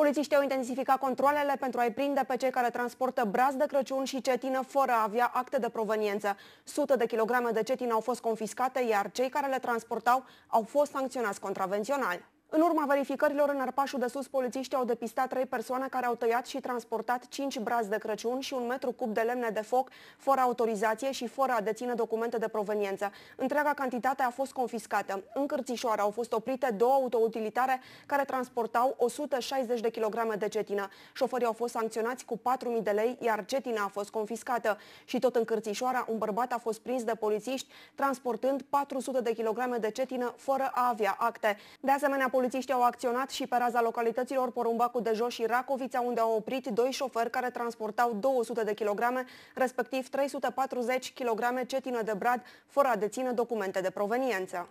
Polițiștii au intensificat controlele pentru a-i prinde pe cei care transportă braz de Crăciun și cetină fără a avea acte de proveniență. Sute de kilograme de cetină au fost confiscate, iar cei care le transportau au fost sancționați contravențional. În urma verificărilor în Arpașul de Sus, polițiștii au depistat trei persoane care au tăiat și transportat 5 brazi de Crăciun și un metru cub de lemne de foc fără autorizație și fără a deține documente de proveniență. Întreaga cantitate a fost confiscată. În Cârțișoara au fost oprite două autoutilitare care transportau 160 de kg de cetină. Șoferii au fost sancționați cu 4.000 de lei, iar cetina a fost confiscată. Și tot în Cârțișoara, un bărbat a fost prins de polițiști transportând 400 de kg de cetină fără a avea acte. De asemenea, Polițiștii au acționat și pe raza localităților Porumbacu de Jos și Racovița, unde au oprit doi șoferi care transportau 200 de kilograme, respectiv 340 kilograme, cetină de brad, fără a deține documente de proveniență.